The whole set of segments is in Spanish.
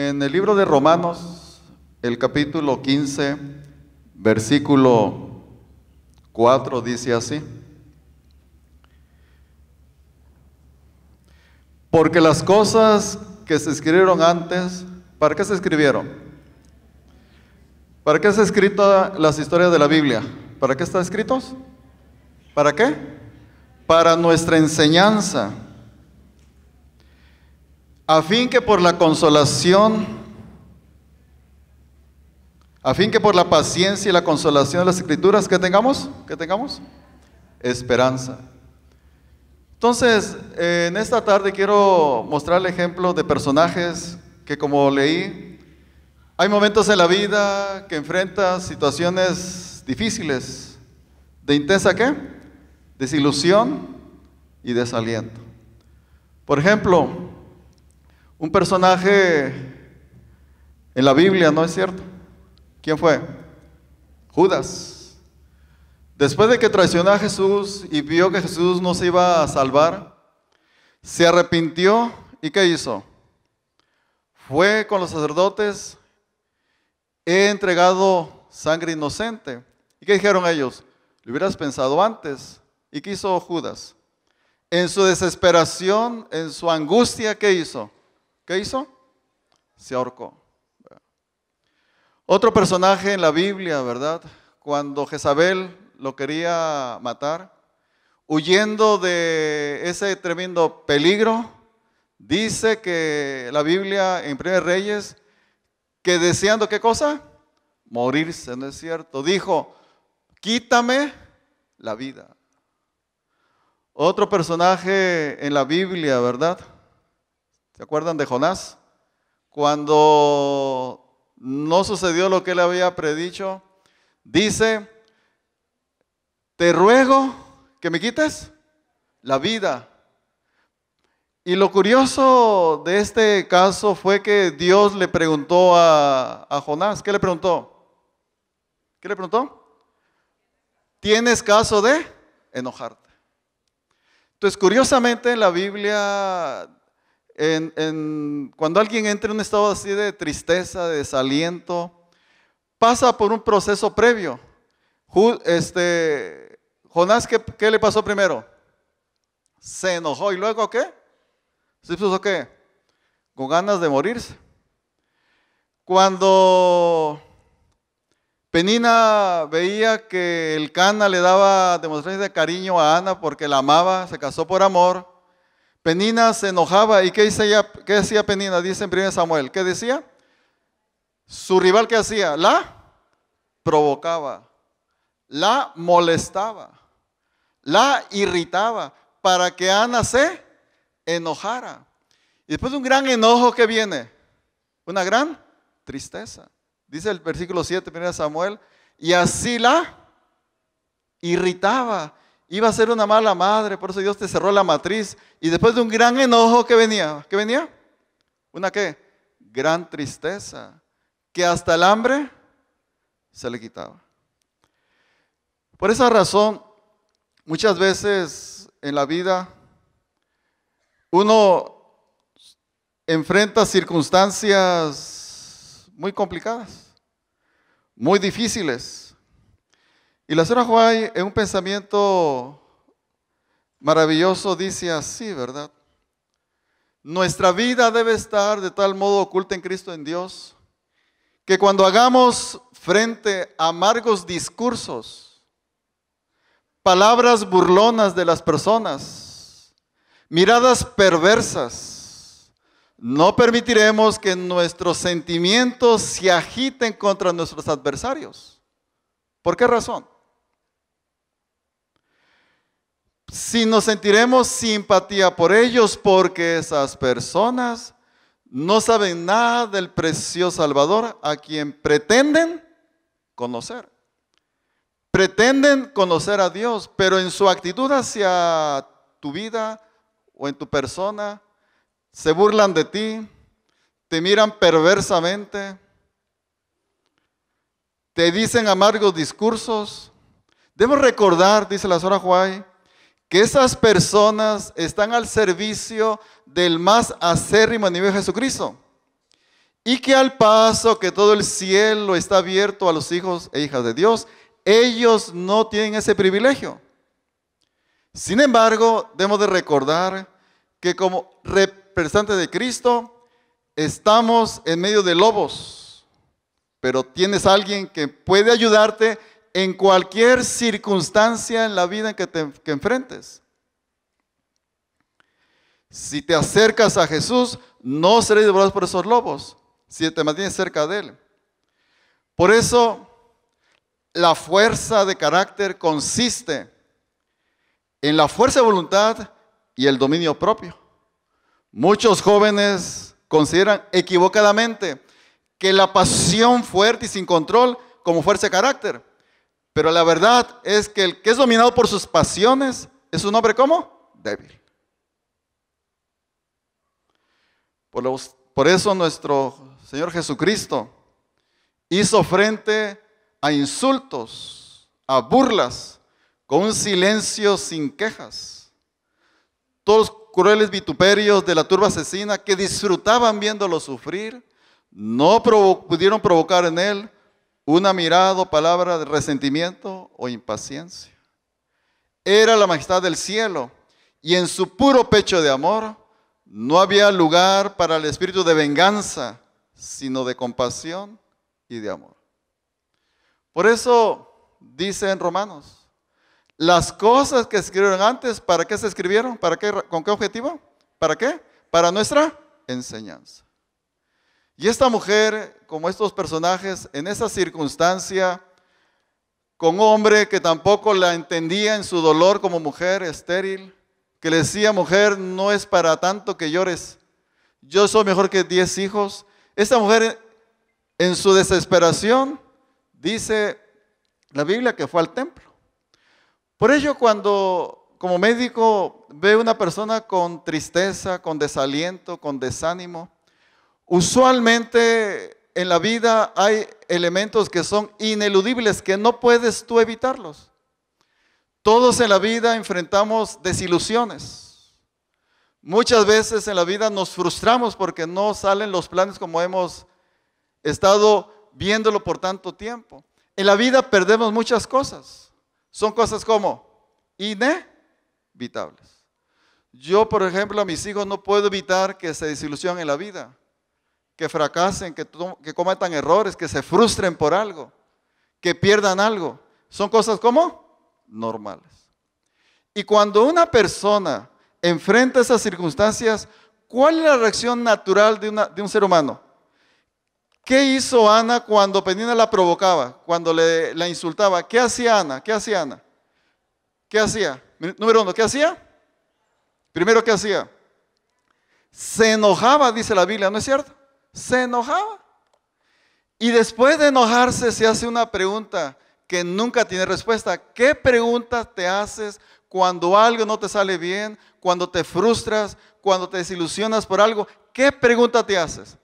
En el libro de Romanos, el capítulo 15, versículo 4 dice así. Porque las cosas que se escribieron antes, ¿para qué se escribieron? ¿Para qué se escrito las historias de la Biblia? ¿Para qué están escritos? ¿Para qué? Para nuestra enseñanza a fin que por la consolación, a fin que por la paciencia y la consolación de las escrituras que tengamos, que tengamos esperanza. Entonces, eh, en esta tarde quiero mostrar el ejemplo de personajes que como leí, hay momentos en la vida que enfrenta situaciones difíciles, de intensa qué? Desilusión y desaliento. Por ejemplo, un personaje en la Biblia, ¿no es cierto? ¿Quién fue? Judas. Después de que traicionó a Jesús y vio que Jesús no se iba a salvar, se arrepintió y ¿qué hizo? Fue con los sacerdotes, he entregado sangre inocente. ¿Y qué dijeron ellos? Lo hubieras pensado antes. ¿Y qué hizo Judas? En su desesperación, en su angustia, ¿qué hizo? ¿Qué hizo? Se ahorcó. Otro personaje en la Biblia, ¿verdad? Cuando Jezabel lo quería matar, huyendo de ese tremendo peligro, dice que la Biblia en 1 Reyes, que deseando qué cosa? Morirse, ¿no es cierto? Dijo, quítame la vida. Otro personaje en la Biblia, ¿verdad? ¿Se acuerdan de Jonás? Cuando no sucedió lo que él había predicho, dice, te ruego que me quites la vida. Y lo curioso de este caso fue que Dios le preguntó a, a, Jonás, ¿qué le preguntó? ¿Qué le preguntó? ¿Tienes caso de enojarte? Entonces, curiosamente en la Biblia cuando alguien entra en un estado así de tristeza, de desaliento, pasa por un proceso previo. Este, Jonás, ¿qué, le pasó primero? Se enojó y luego qué? Se puso qué? Con ganas de morirse. Cuando Penina veía que el Cana le daba demostraciones de cariño a Ana porque la amaba, se casó por amor, Penina se enojaba. ¿Y qué, decía, Penina? Dice en 1 Samuel. ¿Qué decía? Su rival, ¿qué hacía? La provocaba, la molestaba, la irritaba para que Ana se enojara. Y después de un gran enojo que viene, una gran tristeza. Dice el versículo 7, 1 Samuel, y así la irritaba Iba a ser una mala madre, por eso Dios te cerró la matriz. Y después de un gran enojo, que venía? ¿Qué venía? ¿Una qué? Gran tristeza, que hasta el hambre se le quitaba. Por esa razón, muchas veces en la vida uno enfrenta circunstancias muy complicadas, muy difíciles. Y la señora Huay, en un pensamiento maravilloso, dice así, ¿verdad? Nuestra vida debe estar de tal modo oculta en Cristo, en Dios, que cuando hagamos frente a amargos discursos, palabras burlonas de las personas, miradas perversas, no permitiremos que nuestros sentimientos se agiten contra nuestros adversarios. ¿Por qué razón? si nos sentiremos simpatía por ellos porque esas personas no saben nada del precioso Salvador a quien pretenden conocer. Pretenden conocer a Dios, pero en su actitud hacia tu vida o en tu persona, se burlan de ti, te miran perversamente, te dicen amargos discursos. Debo recordar, dice la Sora Juárez que esas personas están al servicio del más acérrimo nivel de Jesucristo. Y que al paso que todo el cielo está abierto a los hijos e hijas de Dios, ellos no tienen ese privilegio. Sin embargo, debemos de recordar que como representantes de Cristo, estamos en medio de lobos, pero tienes alguien que puede ayudarte en cualquier circunstancia en la vida en que te enfrentes. Si te acercas a Jesús, no serás devorado por esos lobos, si te mantienes cerca de Él. Por eso, la fuerza de carácter consiste en la fuerza de voluntad y el dominio propio. Muchos jóvenes consideran equivocadamente que la pasión fuerte y sin control como fuerza de carácter. Pero la verdad es que el que es dominado por sus pasiones es un hombre como débil. Por, eso nuestro Señor Jesucristo hizo frente a insultos, a burlas, con un silencio sin quejas. Todos los crueles vituperios de la turba asesina que disfrutaban viéndolo sufrir, no pudieron provocar en él una mirada o palabra de resentimiento o impaciencia. Era la majestad del cielo y en su puro pecho de amor no había lugar para el espíritu de venganza, sino de compasión y de amor. Por eso dice en Romanos, las cosas que escribieron antes, ¿para qué se escribieron? ¿Para qué? ¿Con qué objetivo? ¿Para qué? Para nuestra enseñanza. Y esta mujer, como estos personajes, en esa circunstancia, con hombre que tampoco la entendía en su dolor como mujer estéril, que le decía, mujer, no es para tanto que llores, yo soy mejor que diez hijos. Esta mujer, en su desesperación, dice la Biblia que fue al templo. Por ello, cuando como médico ve una persona con tristeza, con desaliento, con desánimo, Usualmente en la vida hay elementos que son ineludibles, que no puedes tú evitarlos. Todos en la vida enfrentamos desilusiones. Muchas veces en la vida nos frustramos porque no salen los planes como hemos estado viéndolo por tanto tiempo. En la vida perdemos muchas cosas. Son cosas como inevitables. Yo, por ejemplo, a mis hijos no puedo evitar que se desilusionen en la vida que fracasen, que, cometan errores, que se frustren por algo, que pierdan algo. Son cosas como normales. Y cuando una persona enfrenta esas circunstancias, ¿cuál es la reacción natural de, de un ser humano? ¿Qué hizo Ana cuando Penina la provocaba, cuando le, la insultaba? ¿Qué hacía Ana? ¿Qué hacía Ana? ¿Qué hacía? Número uno, ¿qué hacía? Primero, ¿qué hacía? Se enojaba, dice la Biblia, ¿no es cierto? se enojaba. Y después de enojarse se hace una pregunta que nunca tiene respuesta. ¿Qué preguntas te haces cuando algo no te sale bien, cuando te frustras, cuando te desilusionas por algo? ¿Qué pregunta te haces?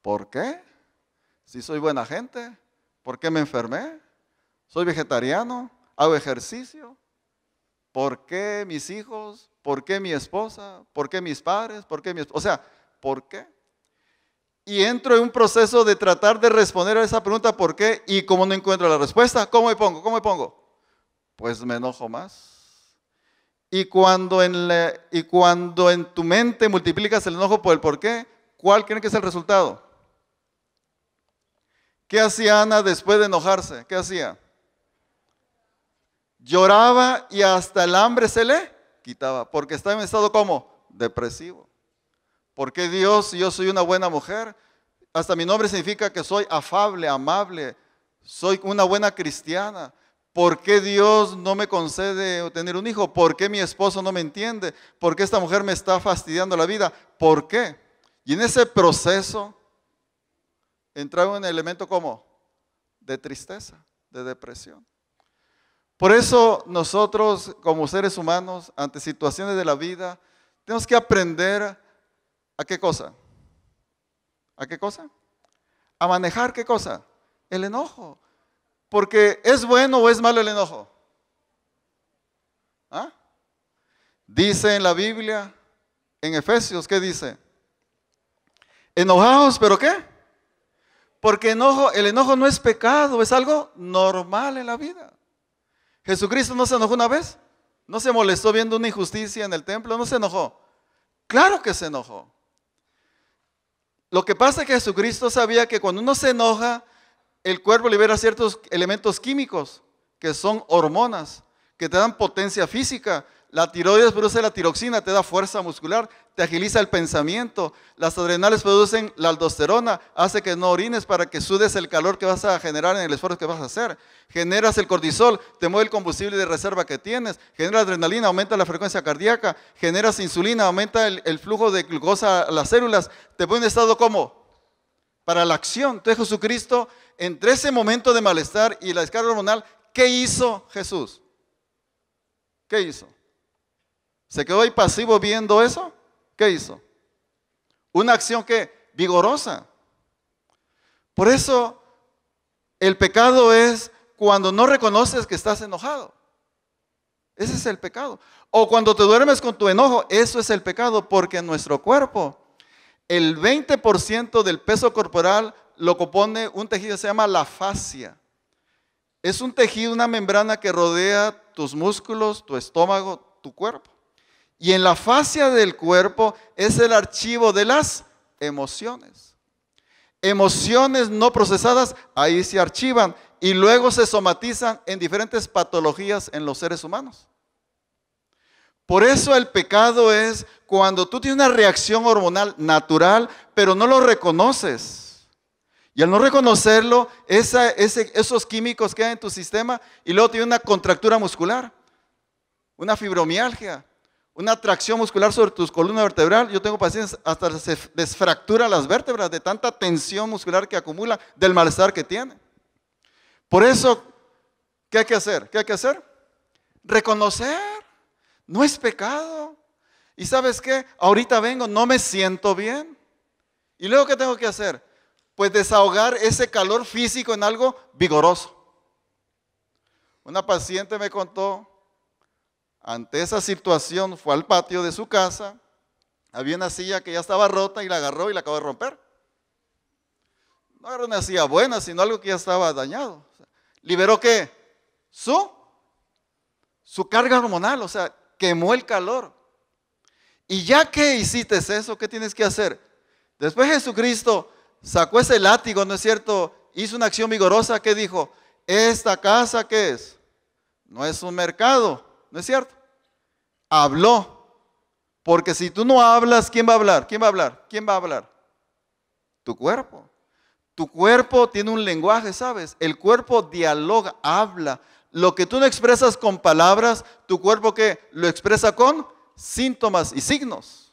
¿Por qué? Si soy buena gente, ¿por qué me enfermé? ¿Soy vegetariano? ¿Hago ejercicio? ¿Por qué mis hijos ¿Por qué mi esposa? ¿Por qué mis padres? ¿Por qué mi O sea, ¿por qué? Y entro en un proceso de tratar de responder a esa pregunta, ¿por qué? Y como no encuentro la respuesta, ¿cómo me pongo? ¿Cómo me pongo? Pues me enojo más. Y cuando en, y cuando en tu mente multiplicas el enojo por el por qué, ¿cuál creen que es el resultado? ¿Qué hacía Ana después de enojarse? ¿Qué hacía? Lloraba y hasta el hambre se le quitaba, porque estaba en un estado como depresivo. Porque Dios, yo soy una buena mujer, hasta mi nombre significa que soy afable, amable, soy una buena cristiana. ¿Por qué Dios no me concede tener un hijo? ¿Por qué mi esposo no me entiende? ¿Por qué esta mujer me está fastidiando la vida? ¿Por qué? Y en ese proceso entraba un elemento como de tristeza, de depresión. Por eso nosotros como seres humanos, ante situaciones de la vida, tenemos que aprender a qué cosa. ¿A qué cosa? A manejar qué cosa. El enojo. Porque es bueno o es malo el enojo. ¿Ah? Dice en la Biblia, en Efesios, ¿qué dice? Enojados, pero ¿qué? Porque enojo, el enojo no es pecado, es algo normal en la vida. ¿Jesucristo no se enojó una vez? ¿No se molestó viendo una injusticia en el templo? ¿No se enojó? Claro que se enojó. Lo que pasa es que Jesucristo sabía que cuando uno se enoja, el cuerpo libera ciertos elementos químicos, que son hormonas, que te dan potencia física, la tiroides produce la tiroxina, te da fuerza muscular, te agiliza el pensamiento. Las adrenales producen la aldosterona, hace que no orines para que sudes el calor que vas a generar en el esfuerzo que vas a hacer. Generas el cortisol, te mueve el combustible de reserva que tienes. Genera adrenalina, aumenta la frecuencia cardíaca. Generas insulina, aumenta el, flujo de glucosa a las células. Te pone en estado como para la acción. Entonces Jesucristo, entre ese momento de malestar y la descarga hormonal, ¿qué hizo Jesús? ¿Qué hizo? ¿Se quedó ahí pasivo viendo eso? ¿Qué hizo? Una acción que vigorosa. Por eso el pecado es cuando no reconoces que estás enojado. Ese es el pecado. O cuando te duermes con tu enojo, eso es el pecado, porque en nuestro cuerpo el 20% del peso corporal lo compone un tejido que se llama la fascia. Es un tejido, una membrana que rodea tus músculos, tu estómago, tu cuerpo. Y en la fascia del cuerpo es el archivo de las emociones. Emociones no procesadas ahí se archivan y luego se somatizan en diferentes patologías en los seres humanos. Por eso el pecado es cuando tú tienes una reacción hormonal natural, pero no lo reconoces. Y al no reconocerlo, esos químicos quedan en tu sistema y luego tienes una contractura muscular, una fibromialgia, una tracción muscular sobre tus columnas vertebral. Yo tengo pacientes hasta se desfractura las vértebras de tanta tensión muscular que acumula, del malestar que tiene. Por eso, ¿qué hay que hacer? ¿Qué hay que hacer? Reconocer, no es pecado. Y sabes qué, ahorita vengo, no me siento bien. ¿Y luego qué tengo que hacer? Pues desahogar ese calor físico en algo vigoroso. Una paciente me contó ante esa situación fue al patio de su casa, había una silla que ya estaba rota y la agarró y la acabó de romper. No era una silla buena, sino algo que ya estaba dañado. ¿Liberó qué? Su, su carga hormonal, o sea, quemó el calor. Y ya que hiciste eso, ¿qué tienes que hacer? Después Jesucristo sacó ese látigo, ¿no es cierto? Hizo una acción vigorosa que dijo, esta casa ¿qué es, no es un mercado, ¿no es cierto? Habló. Porque si tú no hablas, ¿quién va a hablar? ¿Quién va a hablar? ¿Quién va a hablar? Tu cuerpo. Tu cuerpo tiene un lenguaje, ¿sabes? El cuerpo dialoga, habla. Lo que tú no expresas con palabras, tu cuerpo que lo expresa con síntomas y signos.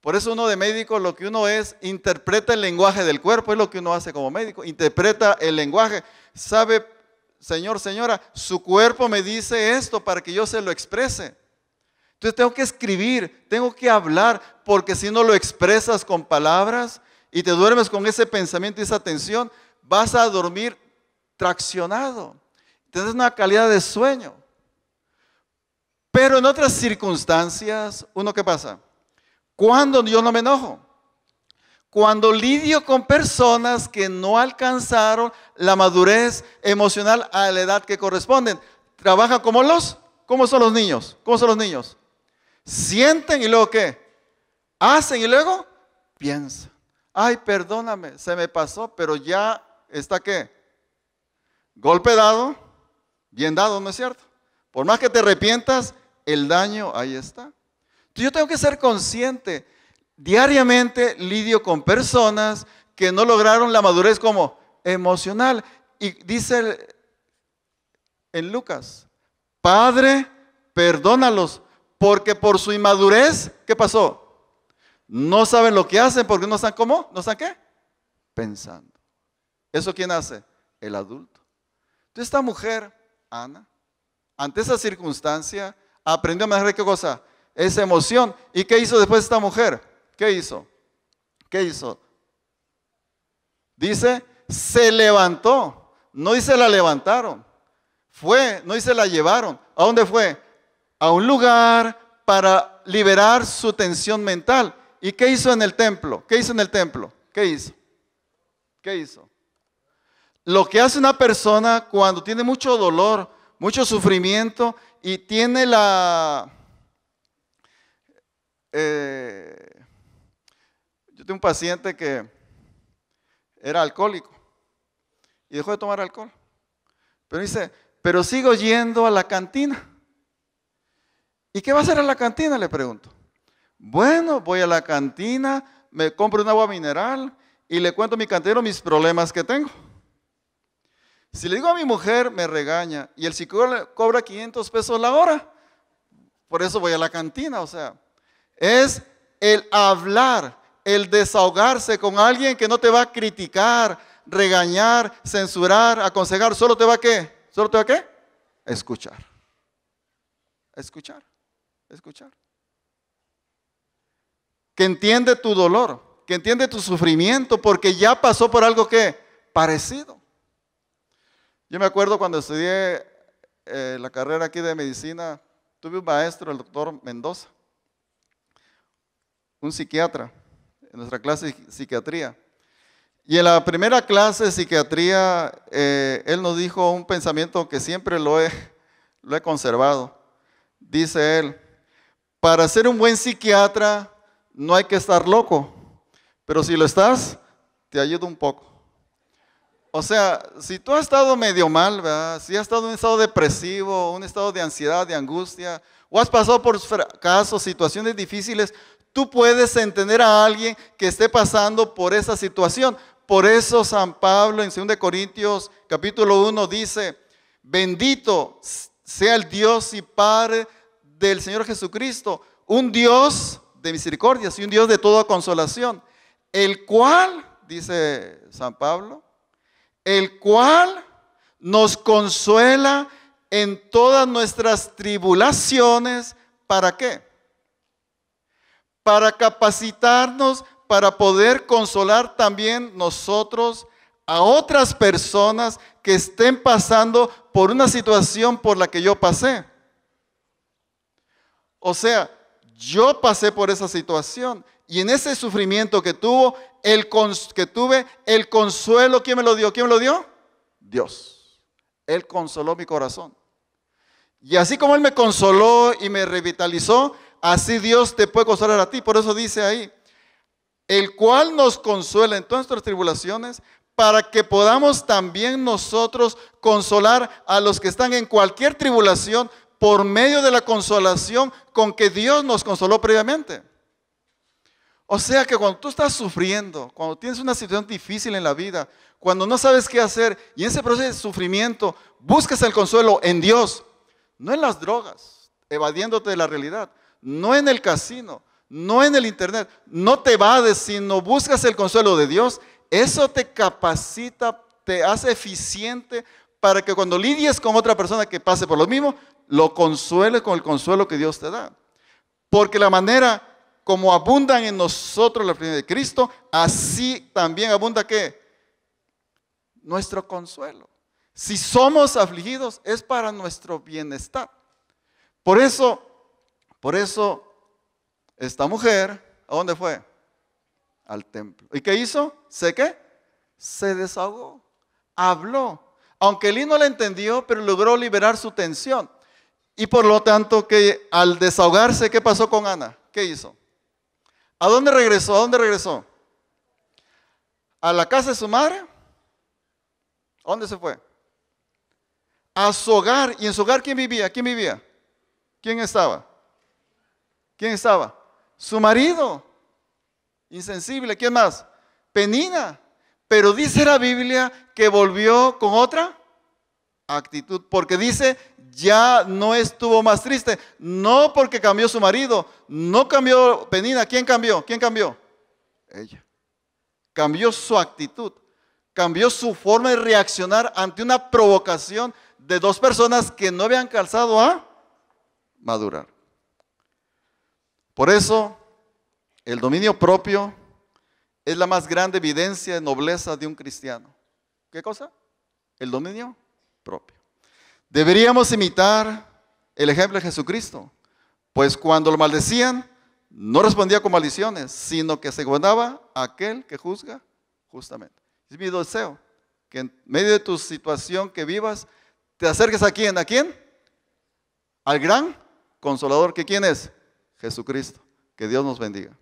Por eso uno de médico lo que uno es, interpreta el lenguaje del cuerpo, es lo que uno hace como médico, interpreta el lenguaje, sabe Señor, señora, su cuerpo me dice esto para que yo se lo exprese. Entonces tengo que escribir, tengo que hablar, porque si no lo expresas con palabras y te duermes con ese pensamiento y esa tensión, vas a dormir traccionado. Tienes una calidad de sueño. Pero en otras circunstancias, uno qué pasa? Cuando yo no me enojo, cuando lidio con personas que no alcanzaron la madurez emocional a la edad que corresponden, Trabaja como los, ¿cómo son los niños? ¿Cómo son los niños? Sienten y luego qué? Hacen y luego piensan. Ay, perdóname, se me pasó, pero ya está qué? Golpe dado, bien dado, ¿no es cierto? Por más que te arrepientas, el daño ahí está. Yo tengo que ser consciente diariamente lidio con personas que no lograron la madurez como emocional. Y dice en Lucas, Padre, perdónalos, porque por su inmadurez, ¿qué pasó? No saben lo que hacen porque no están cómo, no saben qué, pensando. ¿Eso quién hace? El adulto. Entonces esta mujer, Ana, ante esa circunstancia, aprendió a manejar qué cosa? Esa emoción. ¿Y qué hizo después esta mujer? ¿Qué hizo? ¿Qué hizo? Dice, se levantó. No dice la levantaron. Fue, no dice la llevaron. ¿A dónde fue? A un lugar para liberar su tensión mental. ¿Y qué hizo en el templo? ¿Qué hizo en el templo? ¿Qué hizo? ¿Qué hizo? Lo que hace una persona cuando tiene mucho dolor, mucho sufrimiento y tiene la... Eh, un paciente que era alcohólico y dejó de tomar alcohol. Pero dice, pero sigo yendo a la cantina. ¿Y qué va a hacer a la cantina? Le pregunto. Bueno, voy a la cantina, me compro un agua mineral y le cuento a mi cantero mis problemas que tengo. Si le digo a mi mujer, me regaña y el psicólogo cobra 500 pesos la hora. Por eso voy a la cantina, o sea, es el hablar el desahogarse con alguien que no te va a criticar, regañar, censurar, aconsejar, solo te va a qué? ¿Solo te va a qué? Escuchar. Escuchar. Escuchar. Que entiende tu dolor, que entiende tu sufrimiento, porque ya pasó por algo que parecido. Yo me acuerdo cuando estudié eh, la carrera aquí de medicina, tuve un maestro, el doctor Mendoza, un psiquiatra en nuestra clase de psiquiatría. Y en la primera clase de psiquiatría, eh, él nos dijo un pensamiento que siempre lo he, lo he conservado. Dice él, para ser un buen psiquiatra no hay que estar loco, pero si lo estás, te ayuda un poco. O sea, si tú has estado medio mal, si has estado en un estado depresivo, un estado de ansiedad, de angustia, o has pasado por casos situaciones difíciles, Tú puedes entender a alguien que esté pasando por esa situación. Por eso San Pablo en 2 Corintios capítulo 1 dice, bendito sea el Dios y Padre del Señor Jesucristo, un Dios de misericordias y un Dios de toda consolación, el cual, dice San Pablo, el cual nos consuela en todas nuestras tribulaciones. ¿Para qué? para capacitarnos para poder consolar también nosotros a otras personas que estén pasando por una situación por la que yo pasé. O sea, yo pasé por esa situación y en ese sufrimiento que tuvo, el que tuve, el consuelo, ¿quién me lo dio? ¿Quién me lo dio? Dios. Él consoló mi corazón. Y así como Él me consoló y me revitalizó, así Dios te puede consolar a ti. Por eso dice ahí, el cual nos consuela en todas nuestras tribulaciones para que podamos también nosotros consolar a los que están en cualquier tribulación por medio de la consolación con que Dios nos consoló previamente. O sea que cuando tú estás sufriendo, cuando tienes una situación difícil en la vida, cuando no sabes qué hacer y en ese proceso de sufrimiento buscas el consuelo en Dios, no en las drogas, evadiéndote de la realidad, no en el casino, no en el internet. No te vades, sino buscas el consuelo de Dios. Eso te capacita, te hace eficiente para que cuando lidies con otra persona que pase por lo mismo, lo consueles con el consuelo que Dios te da. Porque la manera como abundan en nosotros la presencia de Cristo, así también abunda que nuestro consuelo. Si somos afligidos es para nuestro bienestar. Por eso por eso, esta mujer, ¿a dónde fue? Al templo. ¿Y qué hizo? ¿Sé qué? Se desahogó, habló. Aunque él no la entendió, pero logró liberar su tensión. Y por lo tanto que al desahogarse, ¿qué pasó con Ana? ¿Qué hizo? ¿A dónde regresó? ¿A dónde regresó? ¿A la casa de su madre? ¿A dónde se fue? A su hogar. ¿Y en su hogar quién vivía? ¿Quién vivía? ¿Quién estaba? ¿Quién estaba? Su marido. Insensible. ¿Quién más? Penina. Pero dice la Biblia que volvió con otra actitud. Porque dice, ya no estuvo más triste. No porque cambió su marido. No cambió Penina. ¿Quién cambió? ¿Quién cambió? Ella. Cambió su actitud. Cambió su forma de reaccionar ante una provocación de dos personas que no habían calzado a madurar. Por eso, el dominio propio es la más grande evidencia de nobleza de un cristiano. ¿Qué cosa? El dominio propio. Deberíamos imitar el ejemplo de Jesucristo, pues cuando lo maldecían, no respondía con maldiciones, sino que se a aquel que juzga justamente. Es mi deseo que en medio de tu situación que vivas, te acerques a quién, a quién, al gran consolador, que quién es Jesucristo. Que Dios nos bendiga.